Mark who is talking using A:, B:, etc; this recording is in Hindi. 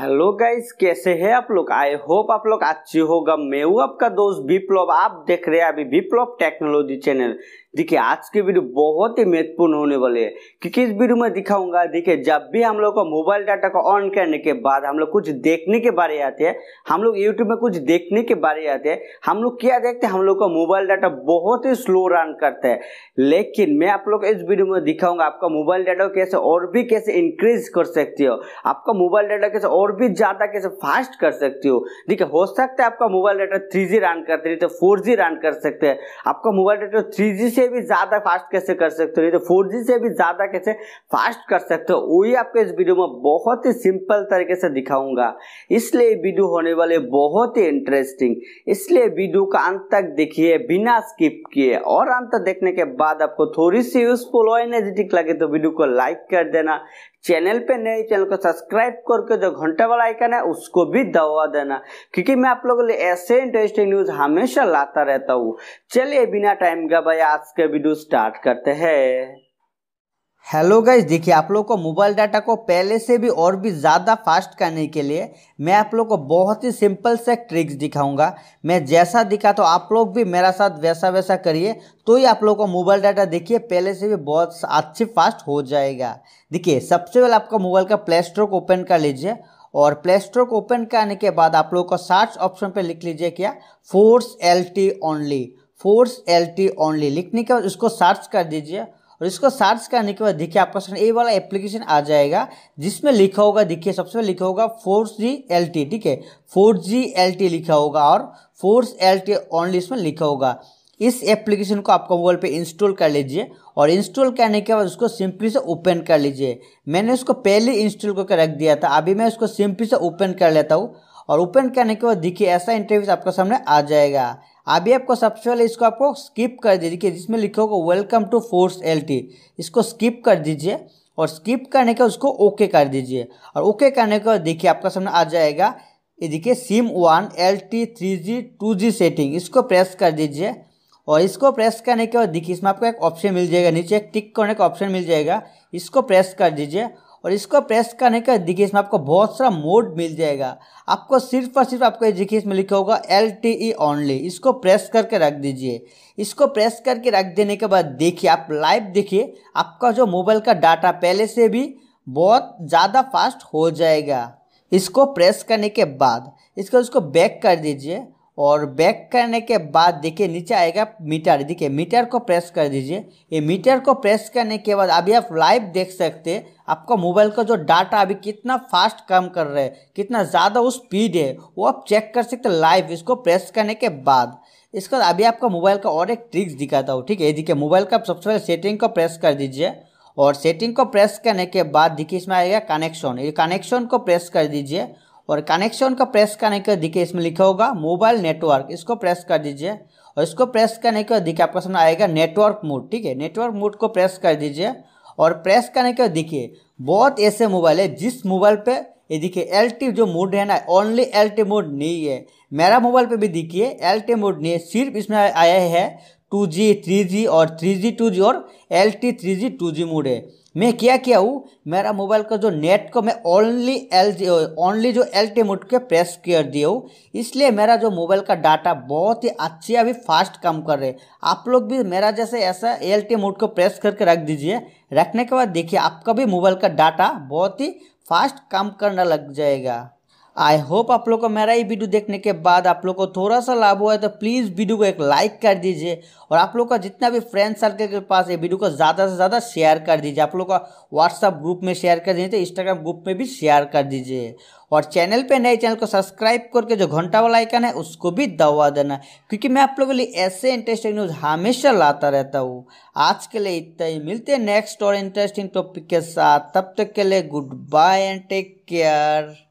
A: हेलो गाइस कैसे हैं आप लोग आई होप आप लोग अच्छे होगा मैं हूँ आपका दोस्त विप्लव आप देख रहे हैं अभी विप्लव टेक्नोलॉजी चैनल देखिए आज की वीडियो बहुत ही महत्वपूर्ण होने वाली है क्योंकि इस वीडियो में दिखाऊंगा देखिए जब भी हम लोग को मोबाइल डाटा को ऑन करने के बाद हम लोग कुछ देखने के बारे आते हैं हम लोग यूट्यूब में कुछ देखने के बारे आते हैं हम लोग क्या देखते हैं हम लोग का मोबाइल डाटा बहुत ही स्लो रन करता है लेकिन मैं आप लोग इस वीडियो में दिखाऊंगा आपका मोबाइल डाटा कैसे और भी कैसे इंक्रीज कर सकते हो आपका मोबाइल डाटा कैसे और भी ज़्यादा कैसे फास्ट कर सकते हो देखिए हो सकता है आपका मोबाइल डाटा थ्री रन करते नहीं तो फोर रन कर सकते हैं आपका मोबाइल डाटा थ्री से से भी ज़्यादा फास्ट कैसे कर सकते हो तो फोर से भी ज़्यादा कैसे फास्ट कर सकते हो वही आपको इस वीडियो में बहुत ही सिंपल तरीके से दिखाऊंगा इसलिए वीडियो होने वाले बहुत ही इंटरेस्टिंग इसलिए वीडियो का अंत तक देखिए बिना स्किप किए और अंत देखने के बाद आपको थोड़ी सी यूजफुल और एनर्जेटिक लगे तो वीडियो को लाइक कर देना चैनल पे नए चैनल को सब्सक्राइब करके जो घंटा वाला आइकन है उसको भी दबा देना क्योंकि मैं आप लोगों के लिए ऐसे इंटरेस्टिंग न्यूज हमेशा लाता रहता हूँ चलिए बिना टाइम का भाई आज के वीडियो स्टार्ट करते हैं हेलो गाइज देखिए आप लोग को मोबाइल डाटा को पहले से भी और भी ज़्यादा फास्ट करने के लिए मैं आप लोग को बहुत ही सिंपल से ट्रिक्स दिखाऊंगा मैं जैसा दिखा तो आप लोग भी मेरा साथ वैसा वैसा करिए तो ही आप लोग को मोबाइल डाटा देखिए पहले से भी बहुत अच्छी फास्ट हो जाएगा देखिए सबसे पहले आपका मोबाइल का प्ले स्टोर को ओपन कर लीजिए और प्ले स्टोर को ओपन करने के बाद आप लोग का सर्च ऑप्शन पर लिख लीजिए क्या force L only force L only लिखने के बाद उसको सर्च कर दीजिए और इसको सर्च करने के बाद देखिए आपका सामने ये वाला एप्लीकेशन आ जाएगा जिसमें लिखा होगा देखिए सबसे पहले लिखा होगा फोर्स जी एल टी ठीक है फोर्स जी एल टी लिखा होगा और फोर्स एल टी ऑनली इसमें लिखा होगा इस एप्लीकेशन को आपका गूगल पे इंस्टॉल कर लीजिए और इंस्टॉल करने के बाद उसको सिंपली से ओपन कर लीजिए मैंने उसको पहले इंस्टॉल करके रख दिया था अभी मैं उसको सिंपली से ओपन कर लेता हूँ और ओपन करने के बाद देखिए ऐसा इंटरव्यू आपका सामने आ जाएगा अभी आपको सबसे पहले इसको आपको स्किप कर दीजिए जिसमें लिखा होगा वेलकम टू फोर्स एल इसको स्किप कर दीजिए और स्किप करने के उसको ओके कर दीजिए और ओके करने के देखिए आपका सामने आ जाएगा ये देखिए SIM one L T three G two G setting इसको प्रेस कर दीजिए और इसको प्रेस करने के बाद देखिए इसमें आपको एक ऑप्शन मिल जाएगा नीचे एक टिक करने का ऑप्शन मिल जाएगा इसको प्रेस कर दीजिए और इसको प्रेस करने का देखिए इसमें आपको बहुत सारा मोड मिल जाएगा आपको सिर्फ और सिर्फ आपको देखिए इसमें लिखा होगा एल टी ई ऑनली इसको प्रेस करके रख दीजिए इसको प्रेस करके रख देने के बाद देखिए आप लाइव देखिए आपका जो मोबाइल का डाटा पहले से भी बहुत ज़्यादा फास्ट हो जाएगा इसको प्रेस करने के बाद इसको इसको बैक कर दीजिए और बैक करने के बाद देखिए नीचे आएगा मीटर देखिए मीटर को प्रेस कर दीजिए ये मीटर को प्रेस करने के बाद अभी आप लाइव देख सकते हैं आपका मोबाइल का जो डाटा अभी कितना फास्ट काम कर रहा है कितना ज़्यादा उस स्पीड है वो आप चेक कर सकते लाइव इसको प्रेस करने के बाद इसके बाद अभी आपका मोबाइल का और एक ट्रिक्स दिखाता हूँ ठीक है देखिए मोबाइल का सबसे पहले सेटिंग को प्रेस कर दीजिए और सेटिंग को प्रेस करने के बाद देखिए इसमें आएगा कनेक्शन ये कनेक्शन को प्रेस कर दीजिए और कनेक्शन का प्रेस करने के दिखे इसमें लिखा होगा मोबाइल नेटवर्क इसको प्रेस कर दीजिए और इसको प्रेस करने के बाद आपका सामने आएगा नेटवर्क मोड ठीक है नेटवर्क मोड को प्रेस कर दीजिए और प्रेस करने के दिखे बहुत ऐसे मोबाइल है जिस मोबाइल पे ये देखिए एल जो मोड है ना ओनली एल मोड नहीं है मेरा मोबाइल पे भी देखिए एल मोड नहीं है सिर्फ इसमें आया है टू जी थ्री जी और थ्री जी टू जी और L T three G two G mode है मैं क्या किया हूँ मेरा मोबाइल का जो नेट को मैं ओनली एल जी ओनली जो एल टी मोड के प्रेस कर दिया हूँ इसलिए मेरा जो मोबाइल का डाटा बहुत ही अच्छे अभी फास्ट काम कर रहे आप लोग भी मेरा जैसे ऐसा एल टी मोड को प्रेस करके रख दीजिए रखने के बाद देखिए आपका भी मोबाइल का डाटा बहुत ही फास्ट काम करना लग जाएगा आई होप आप लोग को मेरा ये वीडियो देखने के बाद आप लोग को थोड़ा सा लाभ हुआ है तो प्लीज़ वीडियो को एक लाइक कर दीजिए और आप लोग का जितना भी फ्रेंड सर्कल के पास ये वीडियो को ज़्यादा से ज़्यादा शेयर कर दीजिए आप लोग का व्हाट्सअप ग्रुप में शेयर कर दीजिए तो इंस्टाग्राम ग्रुप में भी शेयर कर दीजिए और चैनल पे नए चैनल को सब्सक्राइब करके जो घंटा वाला आइकन है उसको भी दबा देना क्योंकि मैं आप लोगों के लिए ऐसे इंटरेस्टिंग न्यूज़ हमेशा लाता रहता हूँ आज के लिए इतना ही मिलते हैं नेक्स्ट और इंटरेस्टिंग टॉपिक के साथ तब तक के लिए good bye and take care